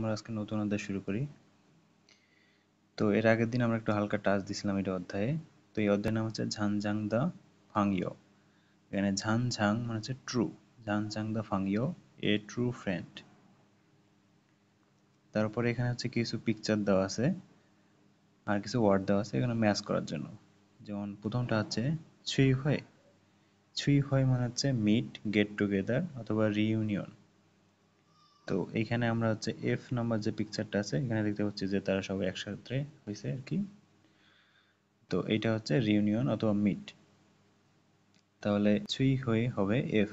আমরা আজকে নতুন অধ্যায় শুরু করি তো এর আগের দিন আমরা একটু হালকা টাচ দিছিলাম এটা অধ্যায়ে তো এই অধ্যায়ের নাম হচ্ছে ঝানঝাং দা ফাংইও এখানে ঝানঝাং মানে হচ্ছে ট্রু ঝানঝাং দা ফাংইও এ ট্রু ফ্রেন্ড তারপরে এখানে হচ্ছে কিছু পিকচার দেওয়া আছে আর কিছু ওয়ার্ড দেওয়া আছে এখানে ম্যাচ করার জন্য যেমন প্রথমটা হচ্ছে ছুই হয় ছুই হয় মানে হচ্ছে মিট গেট টুগেদার অথবা রিইউনিয়ন তো এখানে আমরা হচ্ছে এফ নাম্বার যে পিকচারটা আছে এখানে দেখতে পাচ্ছি যে তারা সবাই একসাথে হয়েছে আর কি তো এটা হচ্ছে রিউনিয়ন অথবা মিট তাহলে ছুই হয়ে হবে এফ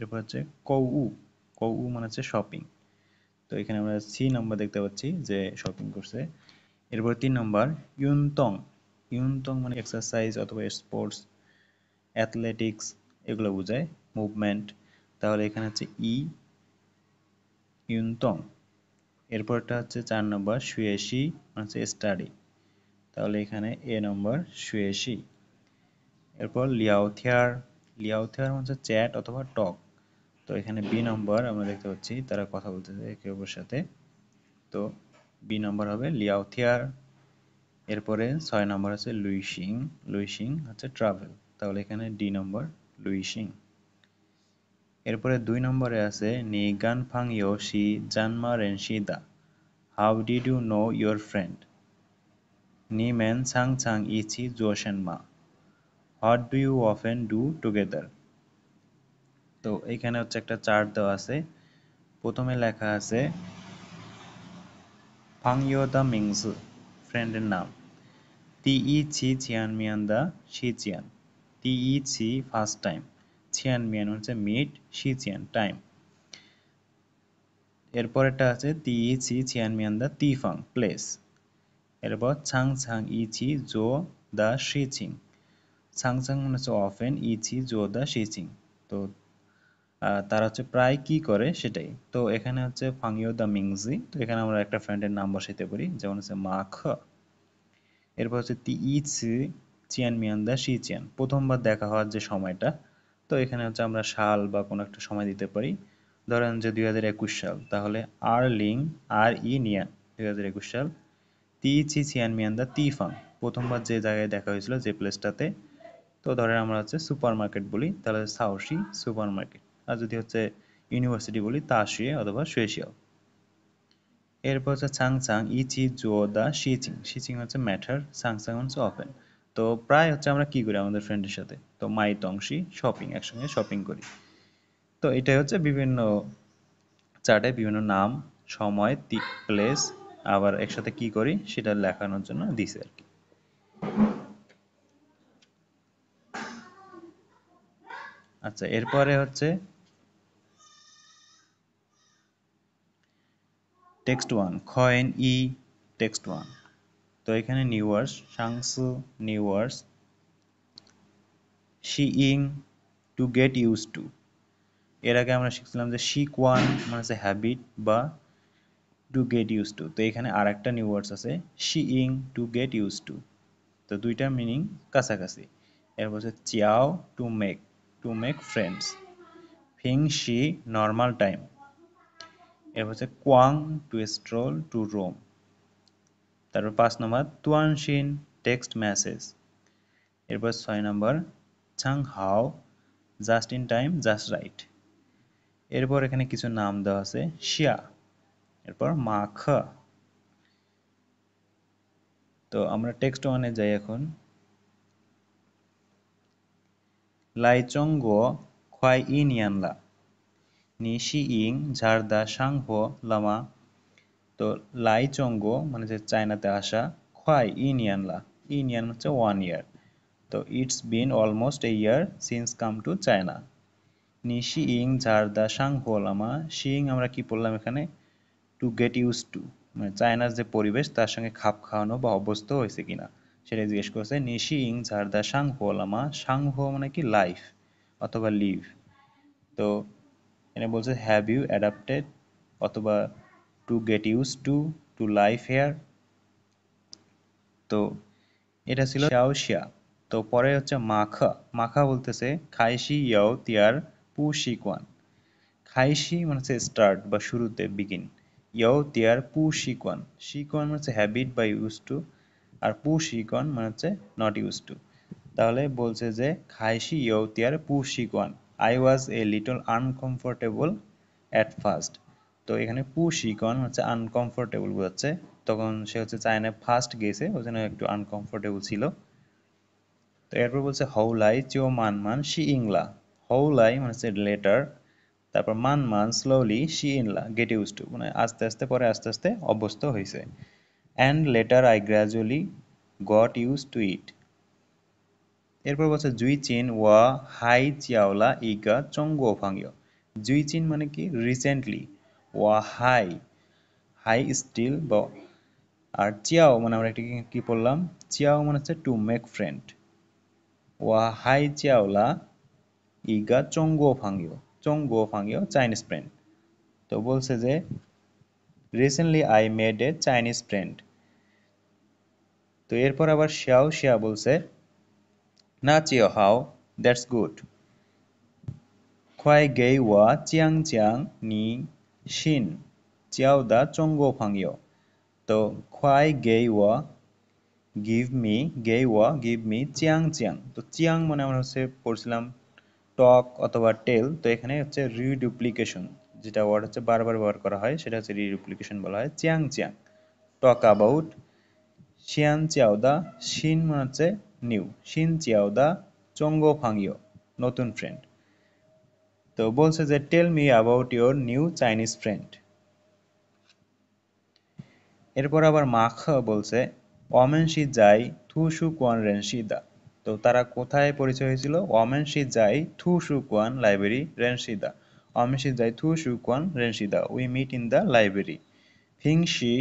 এরপর হচ্ছে কৌ কৌ মানে হচ্ছে শপিং তো এখানে আমরা সি নাম্বার দেখতে পাচ্ছি যে শপিং করছে এরপর তিন নম্বর ইউনতং ইউনতং মানে এক্সারসাইজ অথবা স্পোর্টস অ্যাথলেটিক্স এগুলো বোঝায় মুভমেন্ট তাহলে এখানে হচ্ছে ই e। ইউনতং এরপরটা হচ্ছে চার নম্বর সুয়েশি মানে স্টাডি তাহলে এখানে এ নম্বর সুয়েশি এরপর লিয়াওথিয়ার লিয়াওথিয়ার মানে চ্যাট অথবা টক তো এখানে বি নম্বর আমরা দেখতে পাচ্ছি তারা কথা বলতেছে একে অপরের সাথে তো বি নম্বর হবে লিয়াওথিয়ার এরপরে ছয় নম্বর আছে লুইশিং লুইশিং হচ্ছে ট্রাভেল তাহলে এখানে ডি নম্বর লুইশিং এরপরে দুই নম্বরে আছে নি গান ফাং ফাংয়ো শি জানমা রেনশি দা how did you know your friend নি ম্যান সাং সাং জো শেন মা what do you often do together তো এখানে হচ্ছে একটা চার্ট দেওয়া আছে প্রথমে লেখা আছে ফাং ফাংয়ো দা মিংস ফ্রেন্ডের নাম তি ই ছি চিয়ান মিয়ান দা শি চিয়ান তি ই ছি ফার্স্ট টাইম চিয়ান মিয়ান মানে হচ্ছে মিট সি চিয়ান টাইম এটা আছে তি ই ছি চিয়ান মিয়ান দা তি ফাং প্লেস এরপর ছাং ছাং ই ছি জো দা শি ছিং ছাং ছাং মানে হচ্ছে অফেন ই ছি জো দা শি ছিং তো তারা হচ্ছে প্রায় কি করে সেটাই তো এখানে হচ্ছে ফাং ইউ দা মিংজি তো এখানে আমরা একটা ফ্রেন্ডের নাম বসাইতে পারি যেমন হচ্ছে মা খ এরপর হচ্ছে তি ই ছি চিয়ান মিয়ান দা শি চিয়ান প্রথমবার দেখা হওয়ার যে সময়টা তো এখানে হচ্ছে আমরা সাল বা কোনো একটা সময় দিতে পারি ধরেন যে দুই সাল তাহলে আর লিং আর ই নিয়ান দুই সাল তি চি সিয়ান মিয়ান দা তি ফাং প্রথমবার যে জায়গায় দেখা হয়েছিল যে প্লেসটাতে তো ধরেন আমরা হচ্ছে সুপার মার্কেট বলি তাহলে সাউসি সুপার মার্কেট আর যদি হচ্ছে ইউনিভার্সিটি বলি তা শুয়ে অথবা শুয়েশিয়াও এরপর হচ্ছে ই ছাংছাং ইচি জোদা শিচিং শিচিং হচ্ছে ম্যাটার সাংসাং হচ্ছে ওপেন তো প্রায় হচ্ছে আমরা কি করি আমাদের ফ্রেন্ডের সাথে তো মাই তংশি শপিং একসঙ্গে শপিং করি তো এটাই হচ্ছে বিভিন্ন চার্টে বিভিন্ন নাম সময় তিক প্লেস আবার একসাথে কি করি সেটা লেখানোর জন্য দিছে আর কি আচ্ছা এরপরে হচ্ছে টেক্সট ওয়ান খয়েন ই টেক্সট ওয়ান তো এখানে নিউয়ার্স সাংসু নিউয়ার্স শি ইং টু গেট ইউজ টু এর আগে আমরা শিখছিলাম যে শি কোয়ান মানে হচ্ছে হ্যাবিট বা টু গেট ইউজ টু তো এখানে আর একটা নিউ আছে শি ইং টু গেট ইউজ টু তো দুইটা মিনিং কাছাকাছি এরপর হচ্ছে চিয়াও to make to make friends ফিং শি নর্মাল টাইম এরপর হচ্ছে কোয়াং টু স্ট্রোল টু রোম তারপর পাঁচ নম্বর তুয়ানশিন টেক্সট মেসেজ এরপর ছয় নম্বর ছাং হাও just in time just right এরপর এখানে কিছু নাম দেওয়া আছে শিয়া এরপর মাখ তো আমরা টেক্সট ওয়ানে যাই এখন লাইচং গো খোয়াই ইন ইয়ানলা নিশি ইং ঝাড়দা হো লামা তো লাই চঙ্গ মানে যে চায়নাতে আসা খোয়াই ইনিয়ান লা ইনিয়ান হচ্ছে ওয়ান ইয়ার তো it's been almost a year since come to China নিশি ইং ঝারদা সাং হোলামা শিং আমরা কি পড়লাম এখানে টু গেট ইউজ টু মানে চায়নার যে পরিবেশ তার সঙ্গে খাপ খাওয়ানো বা অভ্যস্ত হয়েছে কিনা সেটা জিজ্ঞেস করছে নিশি ইং ঝারদা সাং হোলামা সাং হো মানে কি লাইফ অথবা লিভ তো এনে বলছে হ্যাভ ইউ অ্যাডাপ্টেড অথবা to get used to to life here তো এটা ছিল শাওশিয়া তো পরে হচ্ছে মাখা মাখা বলতেছে খাইশি ইয়াও তিয়ার পু শিকওয়ান খাইশি মানে হচ্ছে স্টার্ট বা শুরুতে বিগিন ইয়াও তিয়ার পু শিকওয়ান শিকওয়ান মানে হচ্ছে হ্যাবিট বা ইউজ টু আর পু শিকওয়ান মানে হচ্ছে নট ইউজ টু তাহলে বলছে যে খাইশি ইয়াও তিয়ার পু শিকওয়ান I was a little uncomfortable at first তো এখানে কন হচ্ছে আনকমফোর্টেবল বোঝাচ্ছে তখন সে হচ্ছে চায়না ফার্স্ট গেছে ওই জন্য একটু আনকমফোর্টেবল ছিল তো এরপর বলছে হাউ লাই চিও মান মান শি ইংলা হাউ লাই মানে হচ্ছে লেটার তারপর মান মান স্লোলি শি ইংলা গেট ইউজ টু মানে আস্তে আস্তে পরে আস্তে আস্তে অভ্যস্ত হয়েছে and later I gradually got used to it এরপর বলছে জুই চিন ওয়া হাই চিয়াওলা ইগা চঙ্গো ফাঙ্গিও জুই চিন মানে কি রিসেন্টলি ওয়া হাই হাই স্টিল বা আর চিয়াও মানে আমরা একটা কি পড়লাম চিয়াও মানে হচ্ছে টু মেক ফ্রেন্ড ওয়া হাই চিয়াওলা ইগা চঙ্গো ফাঙ্গিও চঙ্গো ফাঙ্গিও চাইনিজ ফ্রেন্ড তো বলছে যে recently I made a Chinese friend তো এরপর আবার শিয়াও শিয়া বলছে না চিও হাও দ্যাটস গুড খোয়াই গেই ওয়া চিয়াং চিয়াং নি শিন চিয়াও দা চঙ্গো ফাংয়ো তো খোয়াই গেই ওয়া গিভ মি গেই ওয়া গিভ মি চিয়াং চিয়াং তো চিয়াং মানে আমরা হচ্ছে পড়ছিলাম টক অথবা টেল তো এখানে হচ্ছে রিডুপ্লিকেশন যেটা ওয়ার্ড হচ্ছে বারবার ব্যবহার করা হয় সেটা হচ্ছে রিডুপ্লিকেশন বলা হয় চিয়াং চিয়াং টক অ্যাবাউট শিয়ান চিয়াও দা শিন মানে হচ্ছে নিউ শিন চিয়াও দা চঙ্গো ফাংয়ো নতুন ফ্রেন্ড তো বলছে যে tell me about your new Chinese friend এরপর আবার মাখ বলছে শি যাই থু সু কোয়ান রেনশিদা তো তারা কোথায় পরিচয় হয়েছিল শি যাই থু সু কোয়ান লাইব্রেরি রেনশিদা শি যাই থু সু কোয়ান রেনশিদা we meet in the library ফিংশি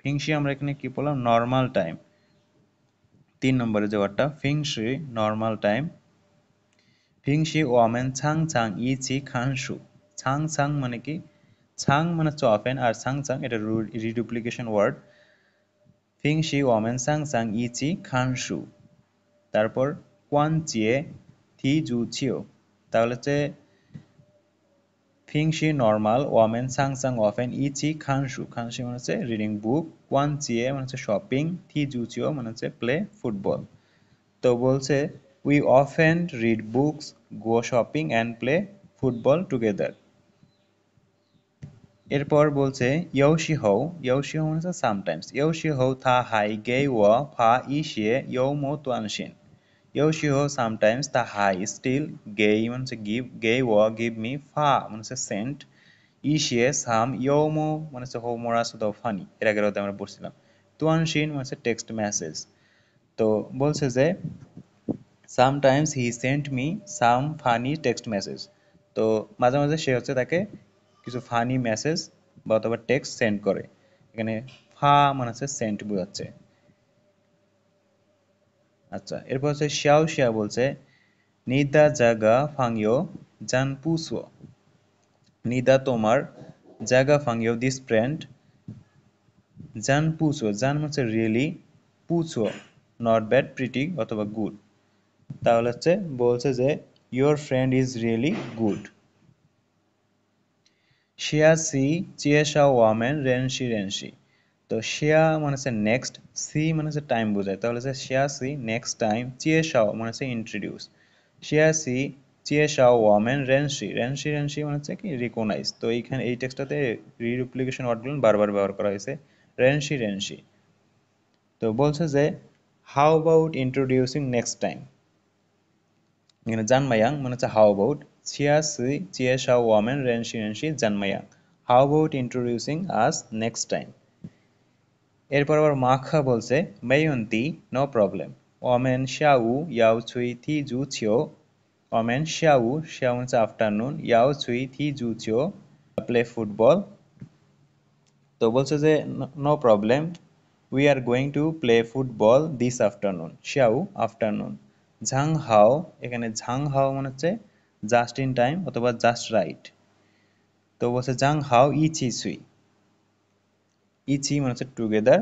ফিংশি আমরা এখানে কি বললাম নর্মাল টাইম তিন নম্বরে যে ওয়ার্ডটা ফিংশি নর্মাল টাইম ই চি খান সু মানে কি ছাং মানে হচ্ছে আর ছাং ছাং এটা রিডুপ্লিকেশন ওয়ার্ড ফিং ছাং ছাং সাং সাং খান সু তারপর কোয়ান চিয়ে থি জু ছিও তাহলে হচ্ছে ফিং শি নর্মাল ওমেন ই চি অফেন সু খান সি মানে হচ্ছে রিডিং বুক কোয়ান চিয়ে মানে হচ্ছে শপিং থি জু ছিও মানে হচ্ছে প্লে ফুটবল তো বলছে We often read books, go shopping and play football together. এরপর বলছে ইয়ৌশি হৌ ইয়ৌশি হৌ মানে সামটাইমস ইয়ৌশি হৌ থা হাই গে ও ফা ই শিয়ে ইয়ৌ মো তোয়ানশিন ইয়ৌশি হৌ সামটাইমস থা হাই স্টিল গে মানে গিভ গে ওয়া গিভ মি ফা মানে সেন্ট ই শিয়ে সাম ইয়ৌ মো মানে হৌ মোরা সুদ ফানি এর আগের আমরা পড়ছিলাম তোয়ানশিন মানে টেক্সট মেসেজ তো বলছে যে sometimes he sent me some funny text message তো মাঝে মাঝে সে হচ্ছে তাকে কিছু ফানি মেসেজ বা অথবা টেক্সট সেন্ড করে এখানে ফা মানে হচ্ছে সেন্ট বোঝাচ্ছে আচ্ছা এরপর হচ্ছে শিয়াও শিয়া বলছে নিদা জাগা ফাংয়ো জান পুসো নিদা তোমার জাগা ফাংয়ো দিস ফ্রেন্ড জান পুসো জান মানে হচ্ছে রিয়েলি পুসো নট ব্যাড প্রিটি অথবা গুড তাহলে হচ্ছে বলছে যে your friend is really good শিয়া সি চিয়েশা ওয়ামেন রেনসি রেনসি তো শিয়া মানে হচ্ছে নেক্সট সি মানে হচ্ছে টাইম বোঝায় তাহলে হচ্ছে শিয়া সি নেক্সট টাইম চিয়েশাও মানে হচ্ছে ইন্ট্রোডিউস শিয়া সি চিয়েশা ওয়ামেন রেনসি রেনসি রেনসি মানে হচ্ছে কি রিকোনাইজ তো এইখানে এই টেক্সটাতে রিডুপ্লিকেশন ওয়ার্ডগুলো বারবার ব্যবহার করা হয়েছে রেনসি রেনসি তো বলছে যে how about introducing next time এখানে 잔마양 মানে হচ্ছে হাউ চিয়া সি চিয়া শাও ওয়ামেন রেনশি রেনশি জানমায়াং how about introducing us next time এরপর আবার মাখা বলছে মেয়ন্তি নো প্রবলেম ওয়ামেন শাউ ইয়াও ছুই থি জু ছিও ওয়ামেন শাউ শাউ হচ্ছে আফটারনুন ইয়াও ছুই থি জু ছিও প্লে ফুটবল তো বলছে যে no problem we are going to play football this afternoon শাউ আফটারনুন ঝাং হাও এখানে ঝাং হাও মনে হচ্ছে জাস্ট ইন টাইম অথবা জাস্ট রাইট তো বলছে জাং হাও ইচি সুই ইচি মনে হচ্ছে টুগেদার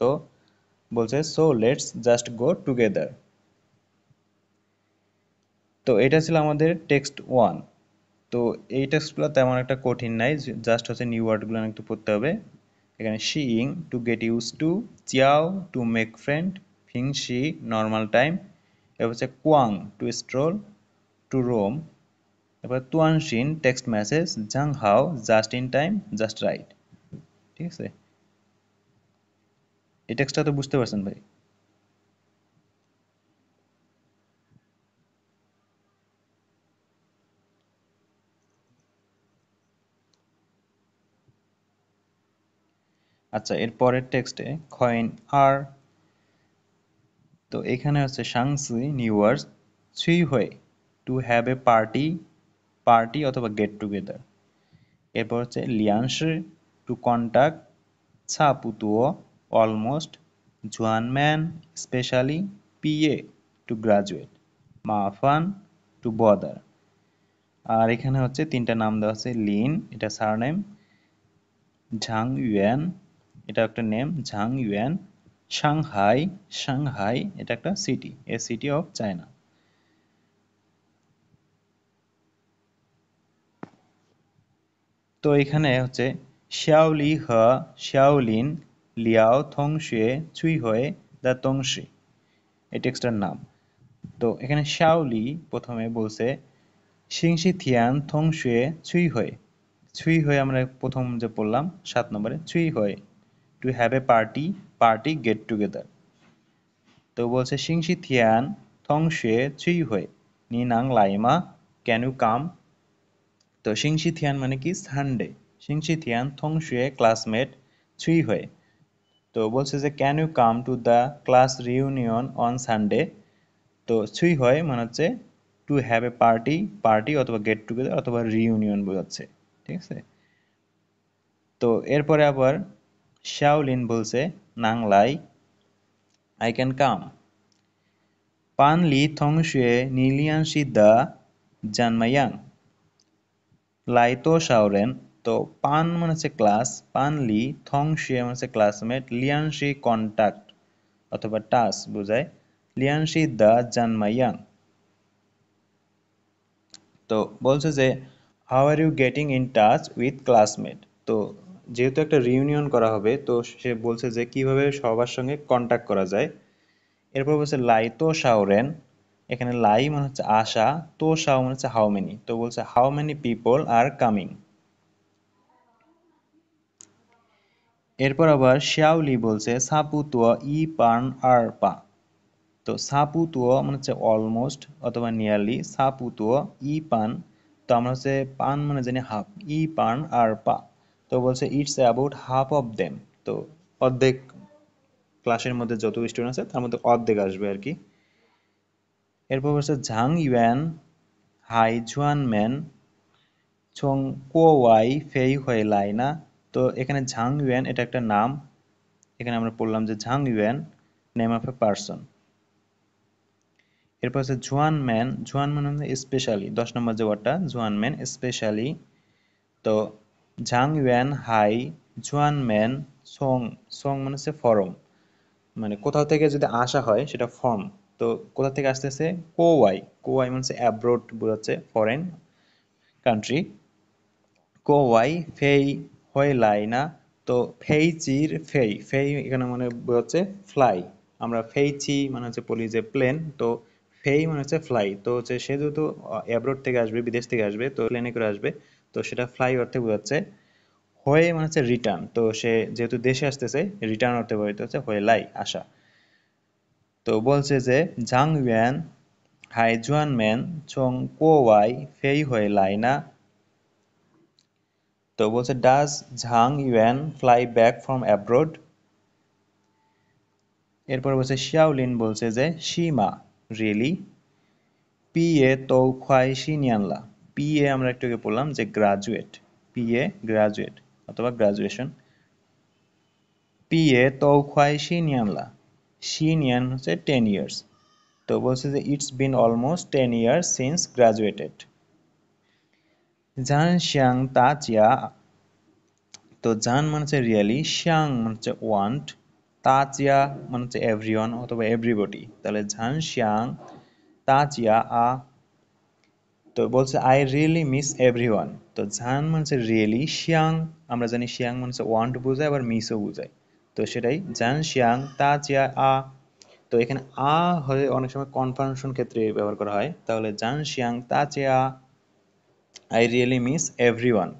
তো বলছে so let's just go together তো এটা ছিল আমাদের টেক্সট ওয়ান তো এই টেক্সটগুলো তেমন একটা কঠিন নাই জাস্ট হচ্ছে নিউ ওয়ার্ডগুলো একটু পড়তে হবে এখানে ইং টু গেট ইউজ টু চিয়াও টু মেক ফ্রেন্ড ফিং শি নর্মাল টাইম এরপর হচ্ছে কোয়াং টু স্ট্রোল টু রোম এরপর তুয়ানশিন টেক্সট মেসেজ জাং হাও just in time just right ঠিক আছে এই টেক্সটটা তো বুঝতে পারছেন ভাই আচ্ছা এর পরের টেক্সটে খয়েন আর তো এখানে হচ্ছে সাংসি নিউয়ার্স সুই হয়ে to have a party party অথবা গেট টুগেদার এরপর হচ্ছে লিয়ানস টু কন্ট্যাক্ট পুতুও অলমোস্ট জুয়ান ম্যান স্পেশালি পিএ টু গ্রাজুয়েট মাফান টু বদার আর এখানে হচ্ছে তিনটা নাম দেওয়া আছে লিন এটা সারনেম ঝাং ইউয়ান এটা একটা name Zhang Yuan Shanghai Shanghai এটা একটা city a city of China তো এখানে হচ্ছে শ্যাওলি হ শ্যাওলিন লিয়াও শুয়ে চুই হয়ে দ্য তংশি এই টেক্সটার নাম তো এখানে শ্যাওলি প্রথমে বলছে সিংসি থিয়ান শুয়ে চুই হয়ে ছুই হয়ে আমরা প্রথম যে পড়লাম সাত নম্বরে ছুই হয়ে to have a party party get together তো বলছে সিংসি থিয়ান থং শে চুই হয়ে নি নাং লাইমা ক্যান ইউ কাম তো সিংসি থিয়ান মানে কি সানডে সিংসি থিয়ান থং শুয়ে ক্লাসমেট চুই হয়ে তো বলছে যে can you come to the class reunion on Sunday তো ছুই হয় মানে হচ্ছে to have a party party অথবা গেট টুগেদার অথবা রিউনিয়ন বোঝাচ্ছে ঠিক আছে তো এরপরে আবার Shaolin bolse, Nang Lai, I can come. Pan Li Thong Shue Nilian Shida Jan Mayang. Lai To Shaoren, तो पान मन से क्लास पान ली थोंग शिए मन से क्लासमेट लियांशी कॉन्टैक्ट अथवा टास बुझाए লিয়ানশি দা জানমাইয়াং তো বলছে যে how are you getting in touch with classmate তো যেহেতু একটা রিউনিয়ন করা হবে তো সে বলছে যে কিভাবে সবার সঙ্গে কন্ট্যাক্ট করা যায় এরপর বলছে লাই তো সাওরেন এখানে লাই মনে হচ্ছে আশা তো সাও মনে হচ্ছে হাউ মেনি তো বলছে how many people are coming এরপর আবার শ্যাওলি বলছে সাপু তুয়া ই পান আর পা তো সাপু তুয়া মনে হচ্ছে অলমোস্ট অথবা নিয়ারলি সাপু তুয়া ই পান তো আমরা হচ্ছে পান মানে জানি হাফ ই পান আর পা তো বলছে it's about half of them তো অর্ধেক ক্লাসের মধ্যে যত স্টুডেন্ট আছে তার মধ্যে অর্ধেক আসবে আর কি এরপর বলছে ঝাং ইউয়ান হাই জুয়ান ম্যান ছং কোয়াই ফেই হয়ে লাইনা তো এখানে ঝাং ইউয়ান এটা একটা নাম এখানে আমরা পড়লাম যে Zhang Yuan name of a person এরপর হচ্ছে জুয়ান ম্যান জুয়ান ম্যান স্পেশালি দশ নম্বর যে ওয়ার্ডটা জুয়ান ম্যান স্পেশালি তো ঝাং ইউয়ান হাই জুয়ান ম্যান সং সং মানে হচ্ছে ফরম মানে কোথাও থেকে যদি আসা হয় সেটা ফর্ম তো কোথা থেকে আসতেছে কোয়াই কোয়াই মানে অ্যাব্রোড বোঝাচ্ছে ফরেন কান্ট্রি কোয়াই ফেই হয়ে লাইনা তো ফেই চির ফেই ফেই এখানে মানে বোঝাচ্ছে ফ্লাই আমরা ফেইচি মানে হচ্ছে বলি যে প্লেন তো ফেই মানে হচ্ছে ফ্লাই তো হচ্ছে সে যেহেতু অ্যাব্রোড থেকে আসবে বিদেশ থেকে আসবে তো প্লেনে করে আসবে তো সেটা ফ্লাই অর্থে বোঝাচ্ছে হয়ে মানে হচ্ছে রিটার্ন তো সে যেহেতু দেশে আসতেছে রিটার্ন অর্থে ব্যবহৃত হচ্ছে হয়ে লাই আসা তো বলছে যে ঝাং ইউয়ান হাই জুয়ান ম্যান চং কো ওয়াই ফেই হয়ে লাই না তো বলছে does Zhang Yuan fly back from abroad এরপর বলছে শিয়াউলিন বলছে যে সীমা রিয়েলি পিয়ে তো খোয়াই নিয়ানলা পিএ আমরা একটু আগে বললাম যে গ্রাজুয়েট পিএ গ্রাজুয়েট অথবা গ্রাজুয়েশন পিএ তো তৌখায় সিনিয়ানলা সিনিয়ান হচ্ছে টেন ইয়ার্স তো বলছে যে it's been almost ten years since graduated জান শ্যাং তা চিয়া তো জান মানে হচ্ছে রিয়ালি শ্যাং মানে হচ্ছে ওয়ান্ট তা চিয়া মানে হচ্ছে এভরিওয়ান অথবা এভরিবডি তাহলে জান শ্যাং তা চিয়া আ তো বলছে I really miss everyone তো ঝান মানে রিয়েলি শিয়াং আমরা জানি শিয়াং মানে ওয়ান্ট বোঝায় আবার মিসও বোঝায় তো সেটাই ঝান শিয়াং তা চিয়া আ তো এখানে আ হয়ে অনেক সময় কনফার্মেশন ক্ষেত্রে ব্যবহার করা হয় তাহলে জান শিয়াং তা চেয়া I really miss everyone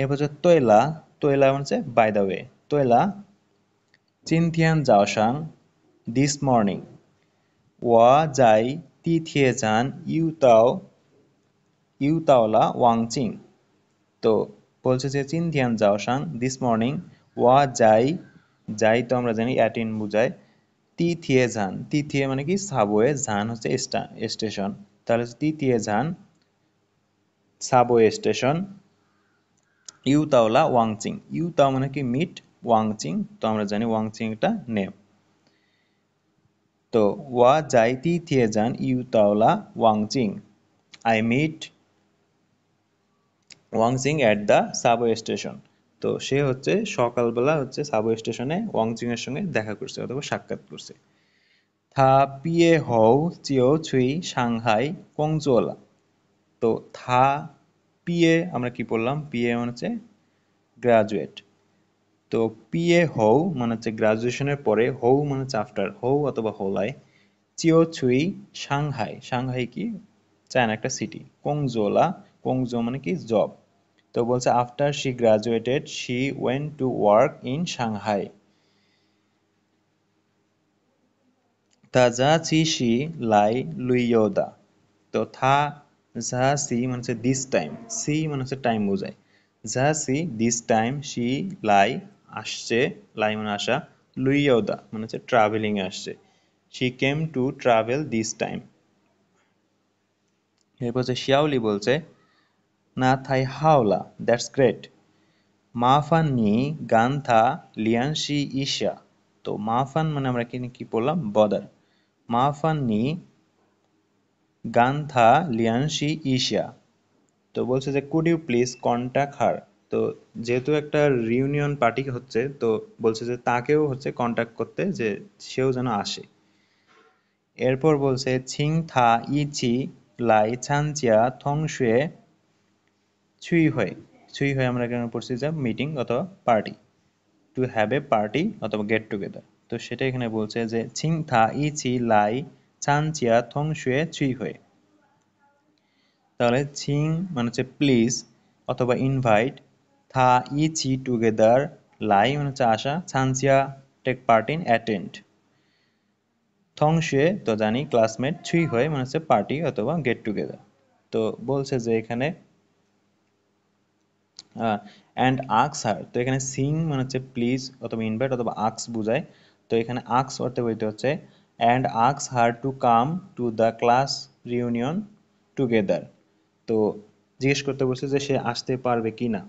এরপর হচ্ছে তোয়লা তোয়লা হচ্ছে বাই দ্য ওয়ে তোয়লা চিন্তিয়ান জাওসাং দিস মর্নিং ওয়া যাই তি থিয়ে যান ইউতাও ইউতাওলা ওয়াংচিং তো বলছে যে চিন ধিয়ান সাং দিস মর্নিং ওয়া যাই যাই তো আমরা জানি অ্যাটিন বুঝাই তি থিয়ে যান তি থিয়ে মানে কি সাবওয়ে যান হচ্ছে স্টেশন তাহলে তি থিয়ে যান সাবওয়ে স্টেশন ইউতাওলা ওয়াংচিং ইউতাও মানে কি মিট ওয়াংচিং তো আমরা জানি ওয়াংচিং একটা নেম তো ওয়া વા থিয়ে যান યુ ওয়াং চিং I meet Wang Qing at the subway station তো সে হচ্ছে সকালবেলা হচ্ছে সাবওয়ে স্টেশনে এর সঙ্গে দেখা করছে অথবা সাক্ষাৎ করছে থা পিয়ে হও চিও ছুই সাংহাই কংচুয়ালা তো থা পিয়ে আমরা কি পড়লাম পিয়ে মানে হচ্ছে গ্রাজুয়েট তো পিএ হৌ মানে হচ্ছে গ্রাজুয়েশনের পরে হৌ মানে হচ্ছে আফটার হৌ অথবা হৌলাই চিও ছুই সাংহাই সাংহাই কি চায়না একটা সিটি কোংজোলা কোংজো মানে কি জব তো বলছে after she graduated she went to work in Shanghai তা যা চি শি লাই লুইয়োদা তো থা যা সি মানে হচ্ছে দিস টাইম সি মানে হচ্ছে টাইম বোঝায় যা সি দিস টাইম শি লাই আসছে লাই আসা লুইয়াউদা মানে হচ্ছে ট্রাভেলিংয়ে আসছে she came to travel this time এরপর হচ্ছে শিয়াউলি বলছে না থাই হাওলা দ্যাটস গ্রেট মাফান নি গান গান্থা লিয়ানশি ইশা তো মাফান মানে আমরা কিনে কি বললাম বদার মাফান নি গান গান্থা লিয়ানশি ইশা তো বলছে যে could you please contact her তো যেহেতু একটা রিউনিয়ন পার্টি হচ্ছে তো বলছে যে তাকেও হচ্ছে কন্ট্যাক্ট করতে যে সেও যেন আসে এরপর বলছে ছিং থা ইচি লাই ছানচিয়া থংশুয়ে ছুই হয়ে ছুই হয়ে আমরা কেন পড়ছি যে মিটিং অথবা party to have a party অথবা গেট টুগেদার তো সেটা এখানে বলছে যে ছিং থা ইচি লাই ছানচিয়া থংশুয়ে ছুই হয়ে তাহলে ছিং মানে হচ্ছে প্লিজ অথবা ইনভাইট Tha-yi-chi together lie হচ্ছে আসা ছানসিয়া টেক পার্ট ইন অ্যাটেন্ড থংসে তো জানি ক্লাসমেট ছুই হয়ে মানে হচ্ছে পার্টি অথবা গেট টুগেদার তো বলছে যে এখানে অ্যান্ড আক্স হার তো এখানে সিং মানে হচ্ছে প্লিজ অথবা ইনভাইট অথবা আক্স বুঝায় তো এখানে আক্স অর্থে বলতে হচ্ছে and asks her to come to the class reunion together তো জিজ্ঞেস করতে বলছে যে সে আসতে পারবে কি না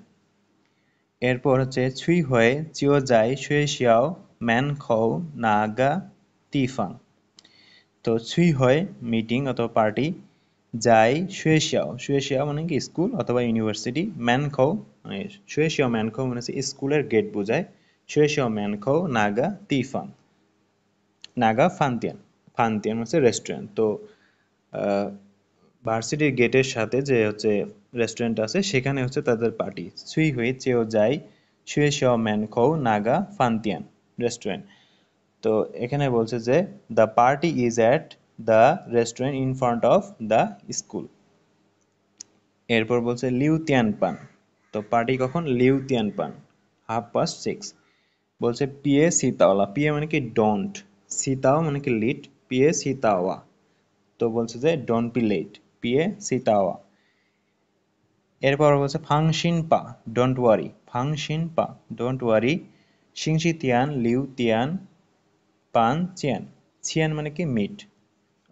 এরপর হচ্ছে ছুই হয়ে চিও যাই শুয়ে শিয়াও ম্যান খৌ নাগা তিফাং তো ছুই হয়ে মিটিং অথবা পার্টি যাই শুয়ে শিয়াও শুয়ে শিয়াও মানে কি স্কুল অথবা ইউনিভার্সিটি ম্যান খাও মানে শুয়ে শিয়াও ম্যান খাও মানে স্কুলের গেট বোঝায় শুয়ে শিয়াও ম্যান খৌ নাগা তিফাং নাগা ফান্তিয়ান ফান্তিয়ান হচ্ছে রেস্টুরেন্ট তো ভার্সিটির গেটের সাথে যে হচ্ছে রেস্টুরেন্ট আছে সেখানে হচ্ছে তাদের পার্টি সুই হুই চেও যাই শুয়ে শ ম্যান খৌ নাগা ফান্তিয়ান রেস্টুরেন্ট তো এখানে বলছে যে the party is at the restaurant in front of the school এরপর বলছে লিউ তিয়ান পান তো পার্টি কখন লিউ তিয়ান পান হাফ পাস্ট সিক্স বলছে পিএ সীতাওয়ালা পিএ মানে কি ডোন্ট সীতাও মানে কি লিট পিএ সীতাওয়া তো বলছে যে ডোন্ট বি লেট পিএ সীতাওয়া এরপর বলছে ফাংশিন পা ডোন্ট ওয়ারি ফাংশিন পা ডোন্ট ওয়ারি সিংসি তিয়ান লিউ তিয়ান পান চিয়ান ছিয়ান মানে কি মিট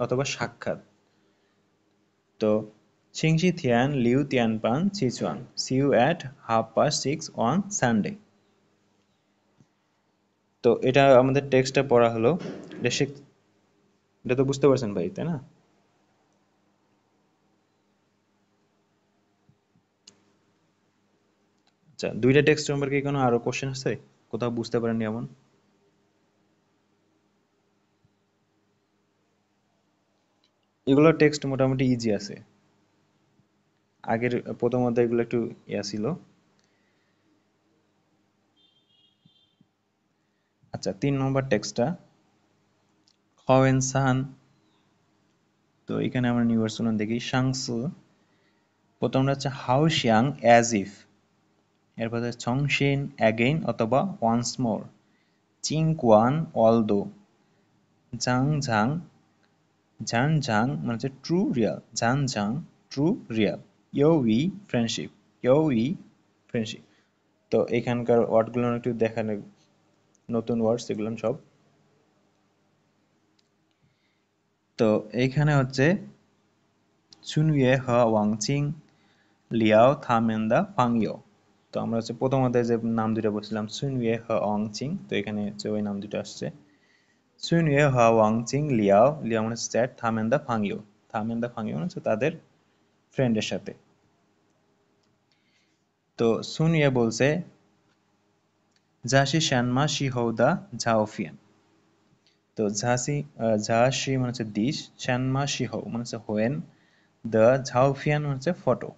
অথবা সাক্ষাৎ তো সিংসি থিয়ান লিউ তিয়ান পান সিচুয়ান see you at half past six on Sunday তো এটা আমাদের টেক্সটটা পড়া হলো এটা তো বুঝতে পারছেন ভাই তাই না আচ্ছা দুইটা টেক্সট সম্পর্কে কোনো আরো কোশ্চেন আছে কোথাও বুঝতে পারেননি এমন এগুলো টেক্সট মোটামুটি ইজি আছে আগের প্রথম এগুলো একটু ইয়া ছিল আচ্ছা তিন নম্বর টেক্সটটা খওয়েন সান তো এখানে আমরা ভার্সন দেখি সাংসু প্রথমটা হচ্ছে হাউ শিয়াং অ্যাজ ইফ এরপর হচ্ছে এগেইন অ্যাগেইন অথবা ওয়ান্স মোর চিংকুয়ান অলদো ঝাং ঝাং ঝাং ঝাং মানে হচ্ছে ট্রু রিয়াল ঝাং ঝাং ট্রু রিয়াল উই ফ্রেন্ডশিপ উই ফ্রেন্ডশিপ তো এখানকার ওয়ার্ডগুলো একটু দেখানো নতুন ওয়ার্ড সেগুলো সব তো এইখানে হচ্ছে চুনুয়ে হ চিং লিয়াও থামেন্দা ফাংইও তো আমরা হচ্ছে প্রথম অধ্যায়ে যে নাম দুটা বলছিলাম সুইন ইয়ে হ অং চিং তো এখানে হচ্ছে ওই নাম দুটো আসছে সুইন ইয়ে হ ওয়াং চিং লিয়াও লিয়াও মানে হচ্ছে চ্যাট থামেন দা ফাংইও থামেন দা ফাংইও মানে হচ্ছে তাদের ফ্রেন্ডের সাথে তো সুন ইয়ে বলছে ঝাঁসি শ্যানমা শি হৌ হৌদা ঝাওফিয়ান তো ঝাঁসি ঝাঁসি মানে হচ্ছে দিশ শ্যানমা শি হৌ মানে হচ্ছে হোয়েন দ্য ঝাওফিয়ান মানে হচ্ছে ফটো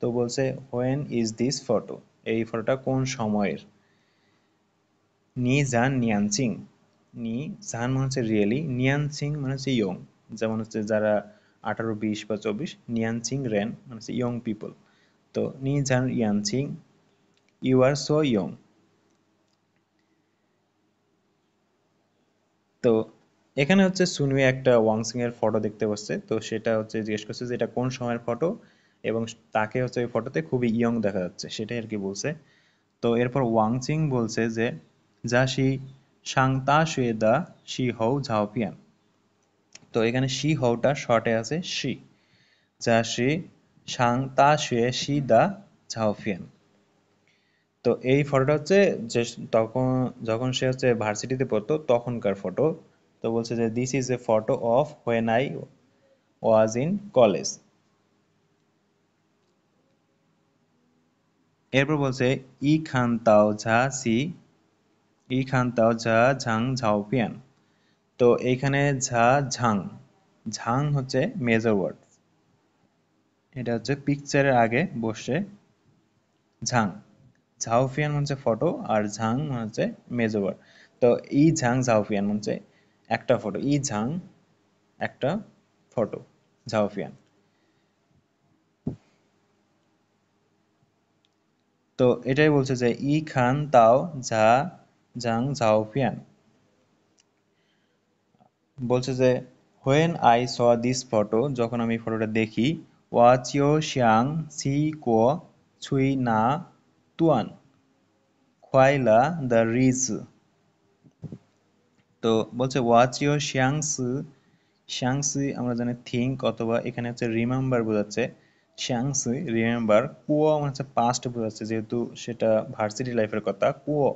তো বলছে হোয়েন ইজ দিস ফটো এই ফটোটা কোন সময়ের নি জান নিয়ানসিং নি জান মানে হচ্ছে রিয়েলি নিয়ানসিং মানে হচ্ছে ইয়ং যেমন হচ্ছে যারা আঠারো বিশ বা চব্বিশ নিয়ানসিং রেন মানে হচ্ছে ইয়ং পিপল তো নি জান ইয়ানসিং ইউ আর সো ইয়ং তো এখানে হচ্ছে সুনুয়ে একটা ওয়াংসিং এর ফটো দেখতে পাচ্ছে তো সেটা হচ্ছে জিজ্ঞেস করছে যে এটা কোন সময়ের ফটো এবং তাকে হচ্ছে ওই ফটোতে খুবই ইয়ং দেখা যাচ্ছে সেটাই আর কি বলছে তো এরপর ওয়াং চিং বলছে যে যা সি তা শুয়ে দা শি হৌ ঝাওপিয়ান তো এখানে শি হৌটা শর্টে আছে শি যা শি তা শুয়ে শি দা ঝাওফিয়ান তো এই ফটোটা হচ্ছে যে তখন যখন সে হচ্ছে ভার্সিটিতে পড়তো তখনকার ফটো তো বলছে যে this is a photo of when I was in college এরপর বলছে ই খান তাও ঝা সি ই খান তাও ঝা ঝাং পিয়ান তো এইখানে ঝা ঝাং ঝাং হচ্ছে মেজর ওয়ার্ড এটা হচ্ছে পিকচারের আগে বসে ঝাং ঝাওফিয়ান হচ্ছে ফটো আর ঝাং হচ্ছে মেজর ওয়ার্ড তো ই ঝাং ঝাওফিয়ান হচ্ছে একটা ফটো ই ঝাং একটা ফটো ঝাওফিয়ান তো এটাই বলছে যে ই খান তাও ঝা ঝাং ঝাওফিয়ান বলছে যে when I saw this photo যখন আমি ফটোটা দেখি ওয়াচিও শিয়াং সি কো ছুই না তুয়ান খোয়াইলা দ্য রিজ তো বলছে ওয়াচিও শিয়াংস শিয়াংসি আমরা জানি থিঙ্ক অথবা এখানে হচ্ছে রিমেম্বার বোঝাচ্ছে শ্যাংসুই রিমেম্বার কুয়ো হচ্ছে পাস্ট বোঝাচ্ছে যেহেতু সেটা ভার্সিটি লাইফের কথা কুয়ো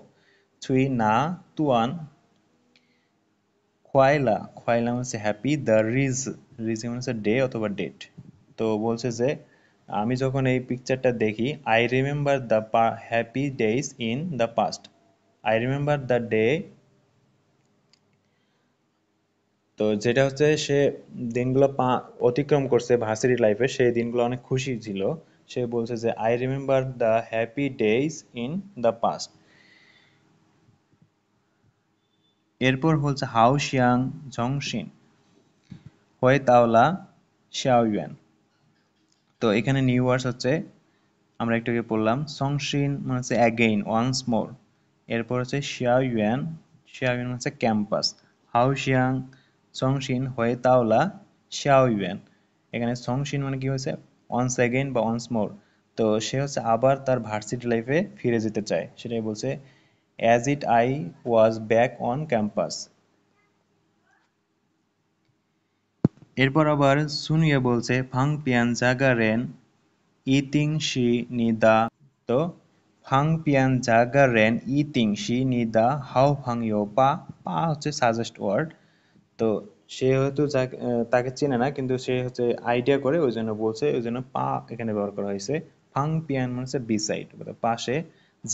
ছুই না তুয়ান খোয়াইলা খোয়াইলা হচ্ছে হ্যাপি দ্য রিজ রিজ হচ্ছে ডে অথবা ডেট তো বলছে যে আমি যখন এই পিকচারটা দেখি I remember the happy days in the past I remember the day তো যেটা হচ্ছে সে দিনগুলো পা অতিক্রম করছে ভার্সিটি লাইফে সেই দিনগুলো অনেক খুশি ছিল সে বলছে যে I remember the happy days in the past এরপর হচ্ছে হাউ শিয়াং ঝংশিন হয়ে তাওলা শাওয়ুয়ান তো এখানে নিউ ওয়ার্স হচ্ছে আমরা একটু আগে পড়লাম সংশিন মানে হচ্ছে অ্যাগেইন ওয়ান্স মোর এরপর হচ্ছে শিয়াওয়ুয়ান শিয়াওয়ুয়ান মানে হচ্ছে ক্যাম্পাস হাউ শিয়াং সংশিন হয়ে তাওলা শাও শাওইয়েন এখানে সংশিন মানে কি হয়েছে অনস এগেইন বা অনস মোর তো সে হচ্ছে আবার তার ভার্সিটি লাইফে ফিরে যেতে চায় সেটাই বলছে as it I was back on campus এরপর আবার সুনিয়া বলছে ফাং পিয়ান জাগা রেন ইতিং শি নিদা তো ফাং পিয়ান জাগা রেন ইতিং শি নিদা হাও ফাং ইউ পা পা হচ্ছে সাজেস্ট ওয়ার্ড তো সে হয়তো তাকে চেনে না কিন্তু সে হচ্ছে আইডিয়া করে ওই জন্য বলছে ওই জন্য পা এখানে ব্যবহার করা হয়েছে ফাং পিয়ান মানে হচ্ছে বিসাইড পাশে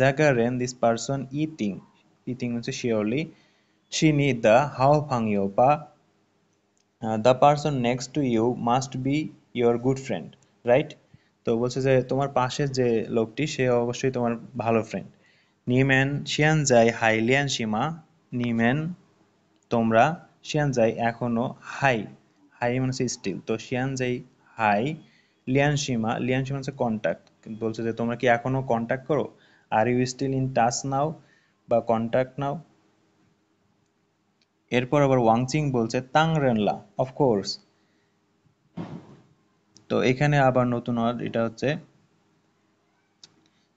জাগা রেন দিস পারসন ইটিং ইটিং হচ্ছে শিওরলি শি নি দ্য হাও ফাং ইউ পা the person next to you must be your good friend right তো বলছে যে তোমার পাশের যে লোকটি সে অবশ্যই তোমার ভালো ফ্রেন্ড নিম্যান শিয়ান যাই হাইলিয়ান সীমা নিম্যান তোমরা শিয়ানজাই এখনও হাই হাই মানে হচ্ছে স্টিল তো শিয়ানজাই হাই লিয়ানসীমা লিয়ানসীমা হচ্ছে কন্ট্যাক্ট বলছে যে তোমরা কি এখনও কন্ট্যাক্ট করো আর you still in touch now বা কন্ট্যাক্ট নাও এরপর আবার ওয়াংচিং বলছে তাং রেনলা অফকোর্স তো এখানে আবার নতুন আর এটা হচ্ছে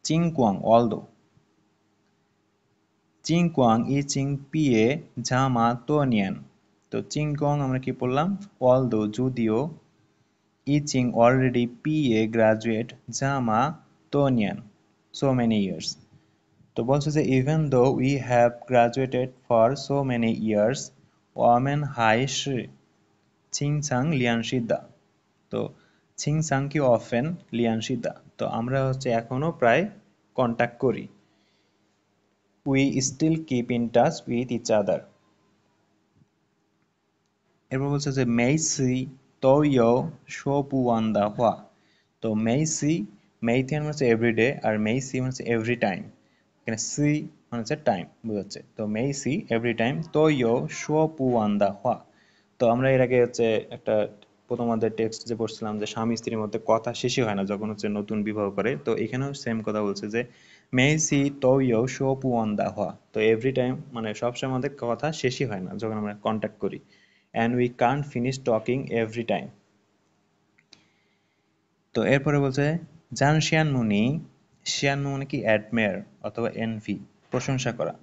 চিং কুয়াং অল দো চিং কুয়াং ই চিং পিয়ে ঝামা তো নিয়েন তো চিংকং আমরা কি পড়লাম অল দো যদিও ই চিং অলরেডি পি এ গ্রাজুয়েট জামা তোনিয়ান সো মেনি ইয়ার্স তো বলছে যে even though we have graduated for so many years ওয়ামেন হাই শ্রী লিয়ান লিয়ানসিদা তো ছিংছাং কি অফেন লিয়ানসিদা তো আমরা হচ্ছে এখনও প্রায় কন্ট্যাক্ট করি we still keep in touch with each other এরপর বলছে যে মেইসি তৈয় তয়ো ওয়ান্দা হওয়া তো মেইসি মেইথি মানে হচ্ছে এভরিডে আর মেইসি মানে হচ্ছে এভরি টাইম এখানে সি মানে হচ্ছে টাইম বুঝাচ্ছে তো মেইসি এভরি টাইম তৈয় তয়ো ওয়ান্দা হওয়া তো আমরা এর আগে হচ্ছে একটা প্রথম আমাদের টেক্সট যে পড়ছিলাম যে স্বামী স্ত্রীর মধ্যে কথা শেষই হয় না যখন হচ্ছে নতুন বিবাহ করে তো এখানেও সেম কথা বলছে যে মেইসি তৈয় তৈও ওয়ান্দা হওয়া তো এভরি টাইম মানে সবসময় আমাদের কথা শেষই হয় না যখন আমরা কন্ট্যাক্ট করি and we can't finish talking every time তো এরপরে বলছে জান শিয়ানমুনি শিয়ানমু মানে কি অ্যাডমেয়ার অথবা এনভি প্রশংসা করা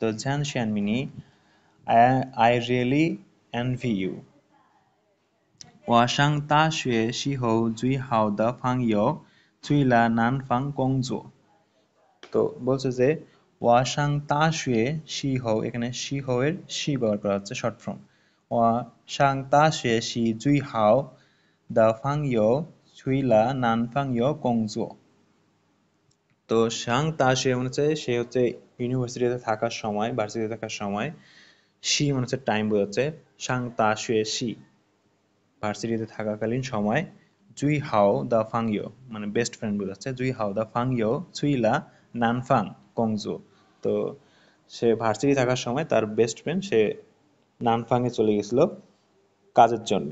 তো জান শিয়ানমিনি আই রিয়েলি এনভি ইউ ওয়াশাং তা শুয়ে শি হৌ জুই হাও দা ফাং ইয় লা নান ফাং কংজো তো বলছে যে ওয়াশাং তা শুয়ে শি হৌ এখানে শি হৌ এর শি ব্যবহার করা হচ্ছে শর্ট ফর্ম 我上大学时最好的朋友去了南方有工作 তো সাং তা সে মনে হচ্ছে সে হচ্ছে ইউনিভার্সিটিতে থাকার সময় ভার্সিটিতে থাকার সময় সি মনে হচ্ছে টাইম বোঝাচ্ছে সাং তা সে সি ভার্সিটিতে থাকাকালীন সময় জুই হাও দা ফাং ইউ মানে বেস্ট ফ্রেন্ড বোঝাচ্ছে জুই হাও দা ফাং ইউ চুইলা নানফাং কংজু তো সে ভার্সিটি থাকার সময় তার বেস্ট ফ্রেন্ড সে নানফাংয়ে চলে গেছিল কাজের জন্য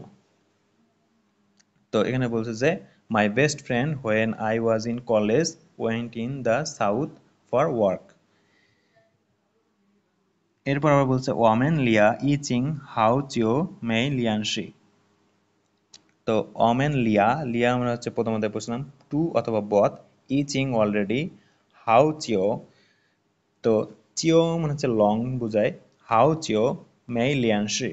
তো এখানে বলছে যে my best friend when I was in college went in the south for work এরপর আবার বলছে ওয়ামেন লিয়া ই চিং হাউ চিও মে লিয়ানশি তো অমেন লিয়া লিয়া মানে হচ্ছে প্রথমত বলছিলাম টু অথবা বথ ই চিং অলরেডি হাউ চিও তো চিও মানে হচ্ছে লং বোঝায় হাউ চিও মেই লিয়ানশি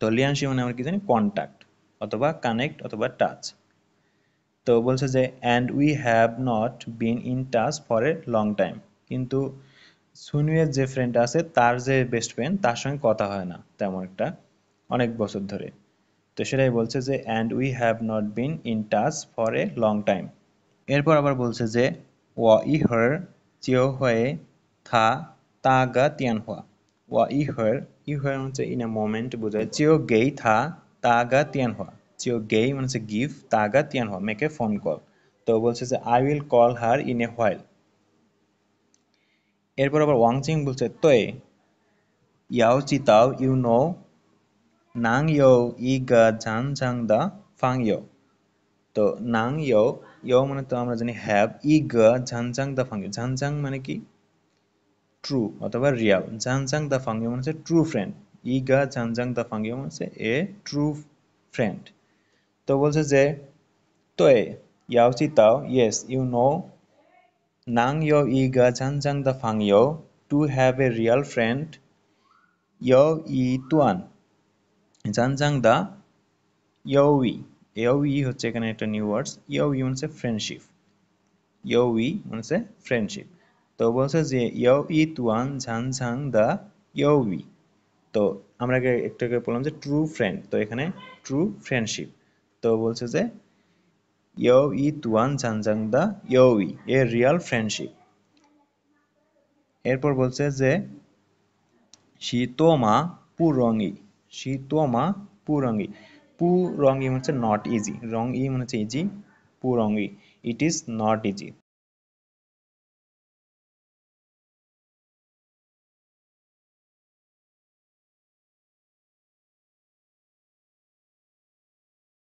তো লিয়ানশি মানে আমরা কি জানি কন্ট্যাক্ট অথবা কানেক্ট অথবা টাচ তো বলছে যে and we have not been in touch for a long time কিন্তু সুনুয়ের যে ফ্রেন্ড আছে তার যে বেস্ট ফ্রেন্ড তার সঙ্গে কথা হয় না তেমন একটা অনেক বছর ধরে তো সেটাই বলছে যে and we have not been in touch for a long time এরপর আবার বলছে যে ওয়া ই হর চিও হয়ে থা তা গা তিয়ান হওয়া ওয়া ইহয়ের ইহয়ের হচ্ছে ইন এ মোমেন্ট বোঝায় চিও গেই থা তাগা তিয়ান হওয়া চিও গেই মানে হচ্ছে গিভ তাগা তিয়ান হওয়া মেকে ফোন কল তো বলছে যে I will call her in a while এরপর আবার ওয়াং চিং বলছে তয়ে ইয়াও চিতাও ইউ নো নাং ইউ ই গা ঝাং ঝাং দা ফাং ইউ তো নাং ইউ ইউ মানে তো আমরা জানি হ্যাভ ই গা ঝাং ঝাং দা ফাং ইউ ঝাং ঝাং মানে কি true অথবা real জানজাং দা ফাঙ্গে মানে হচ্ছে ট্রু ফ্রেন্ড ইগা জানজাং দা ফাঙ্গে মানে হচ্ছে এ ট্রু ফ্রেন্ড তো বলছে যে তোয়ে ইয়াউচি তাও ইয়েস ইউ নো নাং ইয় ইগা জানজাং দা ফাঙ্গিও to have a real friend ইয় ই তুয়ান জানজাং দা ইয়উই ইয়উই হচ্ছে এখানে একটা নিউ ওয়ার্ডস ইয়উই মানে হচ্ছে ফ্রেন্ডশিপ ইয়উই মানে হচ্ছে ফ্রেন্ডশিপ তো বলছে যে ইয় ই তুয়ান ঝাং ঝাং দা ইয়ৌই তো আমরা আগে একটু আগে বললাম যে ট্রু ফ্রেন্ড তো এখানে ট্রু ফ্রেন্ডশিপ তো বলছে যে ইয় ই তুয়ান ঝাং ঝাং দা ইয়ৌই এ রিয়াল ফ্রেন্ডশিপ এরপর বলছে যে শীতোমা পুরঙ্গি শীতোমা পুরঙ্গি পু রং ই হচ্ছে নট ইজি রং ই মানে হচ্ছে ইজি মানে পু রং ই ইট ইজ নট ইজি